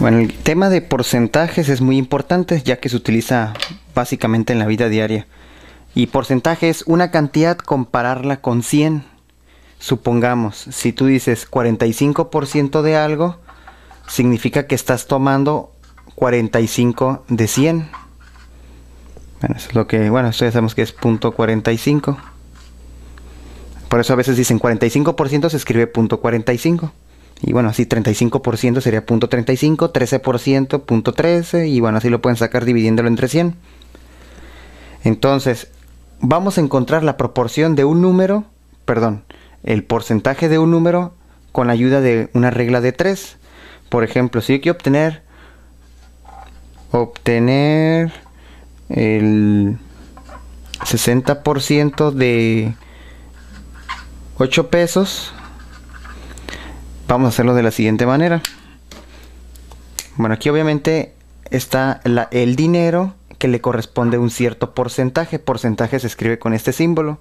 Bueno, el tema de porcentajes es muy importante ya que se utiliza básicamente en la vida diaria. Y porcentaje es una cantidad compararla con 100. Supongamos, si tú dices 45% de algo, significa que estás tomando 45 de 100. Bueno, lo que, bueno, esto ya sabemos que es .45. Por eso a veces dicen 45% se escribe punto .45. Y bueno, así 35% sería .35, 13% .13 y bueno, así lo pueden sacar dividiéndolo entre 100. Entonces, vamos a encontrar la proporción de un número, perdón, el porcentaje de un número con la ayuda de una regla de 3. Por ejemplo, si hay quiero obtener obtener el 60% de 8 pesos, Vamos a hacerlo de la siguiente manera. Bueno, aquí obviamente está el dinero que le corresponde un cierto porcentaje. Porcentaje se escribe con este símbolo.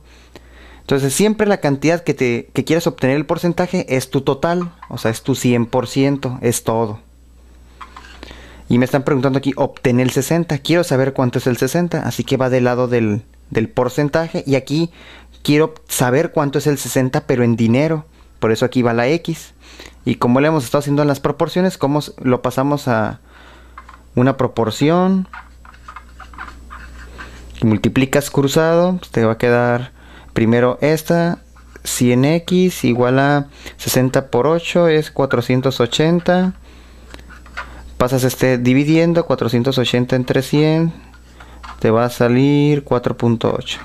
Entonces siempre la cantidad que, te, que obtener el porcentaje es tu total, o sea, es tu 100%, es todo. Y me están preguntando aquí, ¿obtener el 60. Quiero saber cuánto es el 60, así que va del lado del, del porcentaje. Y aquí quiero saber cuánto es el 60, pero en dinero por eso aquí va la X. Y como le hemos estado haciendo en las proporciones, como lo pasamos a una proporción. Y multiplicas cruzado, pues, te va a quedar primero esta, 100x igual a 60 por 8 es 480. Pasas este dividiendo 480 entre 100, te va a salir 4.8.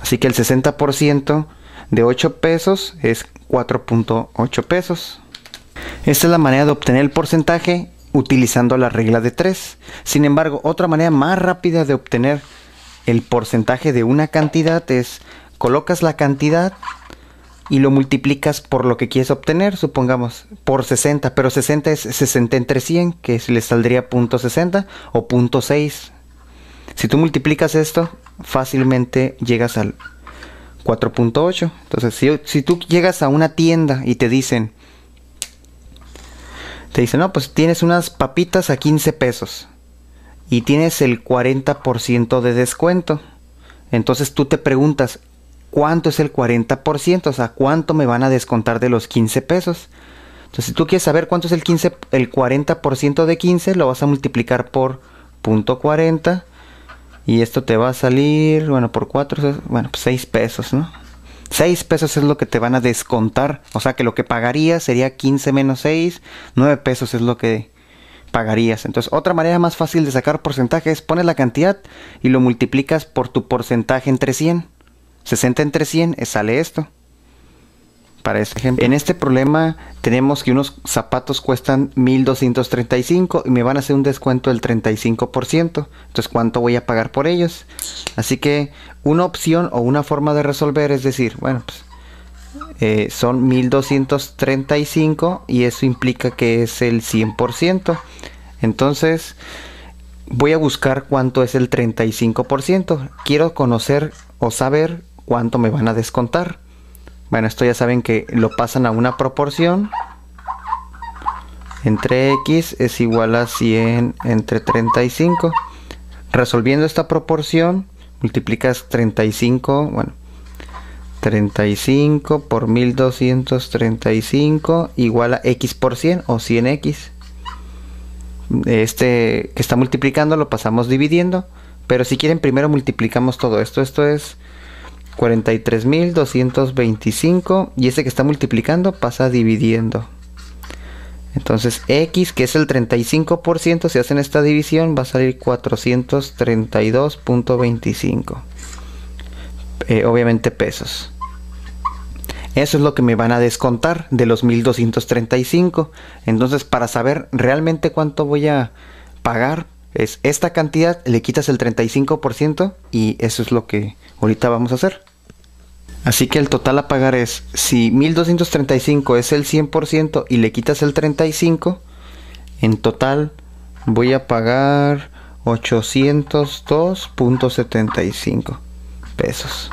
Así que el 60% de 8 pesos es 4.8 pesos. Esta es la manera de obtener el porcentaje utilizando la regla de 3. Sin embargo, otra manera más rápida de obtener el porcentaje de una cantidad es colocas la cantidad y lo multiplicas por lo que quieres obtener, supongamos, por 60, pero 60 es 60 entre 100, que le saldría .60 o .6. Si tú multiplicas esto, fácilmente llegas al 4.8. Entonces, si, tú llegas a una tienda y te dicen, te dicen, no, pues tienes unas papitas a 15 pesos y tienes el 40% de descuento. Entonces tú te preguntas, ¿cuánto es el 40%? O sea, ¿cuánto me van a descontar de los 15 pesos? Entonces, si tú quieres saber cuánto es el 15, el 40% de 15, lo vas a multiplicar por 0.40 y esto te va a salir, bueno, por 4, bueno, 6 pues pesos, ¿no? 6 pesos es lo que te van a descontar. O sea que lo que pagarías sería 15 menos 6, 9 pesos es lo que pagarías. Entonces, otra manera más fácil de sacar porcentaje es pones la cantidad y lo multiplicas por tu porcentaje entre 100. 60 entre 100 eh, sale esto para este ejemplo. En este problema tenemos que unos zapatos cuestan 1235 y me van a hacer un descuento del 35%. Entonces, ¿cuánto voy a pagar por ellos? Así que una opción o una forma de resolver es decir, bueno, pues, eh, son 1235 y eso implica que es el 100%. Entonces, voy a buscar cuánto es el 35%. Quiero conocer o saber cuánto me van a descontar. Bueno, esto ya saben que lo pasan a una proporción. Entre x es igual a 100 entre 35. Resolviendo esta proporción, multiplicas 35, bueno, 35 por 1235 igual a x por 100 o 100x. Este que está multiplicando lo pasamos dividiendo. Pero si quieren primero multiplicamos todo esto. Esto es 43.225 y ese que está multiplicando pasa dividiendo. Entonces X, que es el 35%, si hacen esta división va a salir 432.25. Eh, obviamente pesos. Eso es lo que me van a descontar de los 1235. Entonces, para saber realmente cuánto voy a pagar, es esta cantidad, le quitas el 35% y eso es lo que ahorita vamos a hacer. Así que el total a pagar es, si 1235 es el 100% y le quitas el 35, en total voy a pagar 802.75 pesos. Entonces,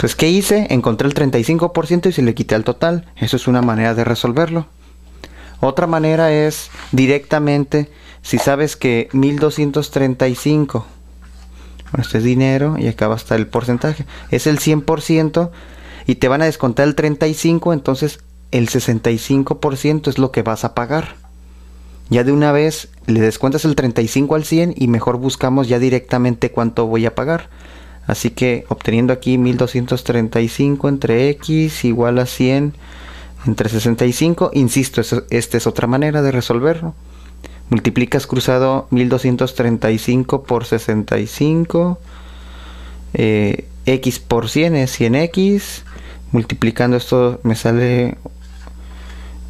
pues, ¿qué hice? Encontré el 35% y se le quité al total. Eso es una manera de resolverlo. Otra manera es directamente, si sabes que 1235 este es dinero y acá va a estar el porcentaje. Es el 100% y te van a descontar el 35%, entonces el 65% es lo que vas a pagar. Ya de una vez le descuentas el 35 al 100 y mejor buscamos ya directamente cuánto voy a pagar. Así que obteniendo aquí 1235 entre x igual a 100 entre 65, insisto, esta es otra manera de resolverlo. Multiplicas cruzado 1235 por 65. Eh, x por 100 es 100x. Multiplicando esto me sale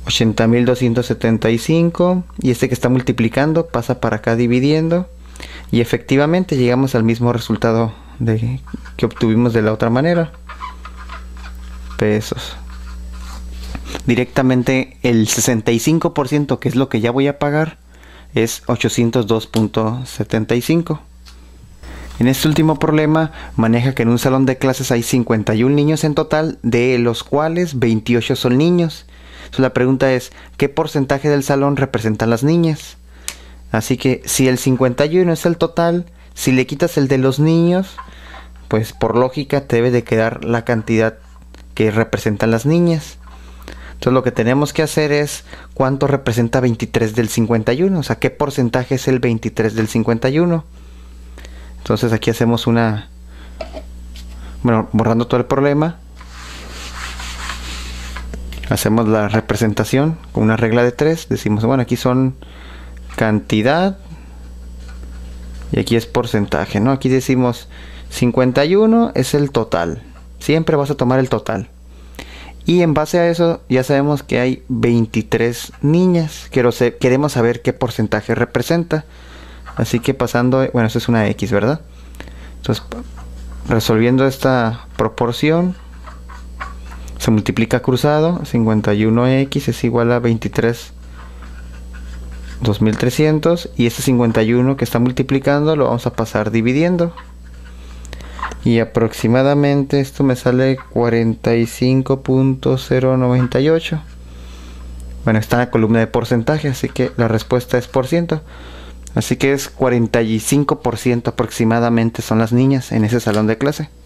80.275. Y este que está multiplicando pasa para acá dividiendo. Y efectivamente llegamos al mismo resultado de, que obtuvimos de la otra manera. Pesos directamente el 65%, que es lo que ya voy a pagar, es 802.75. En este último problema maneja que en un salón de clases hay 51 niños en total, de los cuales 28 son niños. la pregunta es, ¿qué porcentaje del salón representan las niñas? Así que si el 51 es el total, si le quitas el de los niños, pues por lógica te debe de quedar la cantidad que representan las niñas. Entonces lo que tenemos que hacer es cuánto representa 23 del 51, o sea, qué porcentaje es el 23 del 51. Entonces aquí hacemos una, bueno, borrando todo el problema, hacemos la representación con una regla de 3, decimos, bueno, aquí son cantidad y aquí es porcentaje, ¿no? Aquí decimos 51 es el total, siempre vas a tomar el total. Y en base a eso ya sabemos que hay 23 niñas. Quiero queremos saber qué porcentaje representa. Así que pasando, bueno, esto es una X, ¿verdad? Entonces, resolviendo esta proporción, se multiplica cruzado, 51X es igual a 23, 2300. Y este 51 que está multiplicando lo vamos a pasar dividiendo y aproximadamente esto me sale 45.098 bueno está en la columna de porcentaje así que la respuesta es por ciento así que es 45% aproximadamente son las niñas en ese salón de clase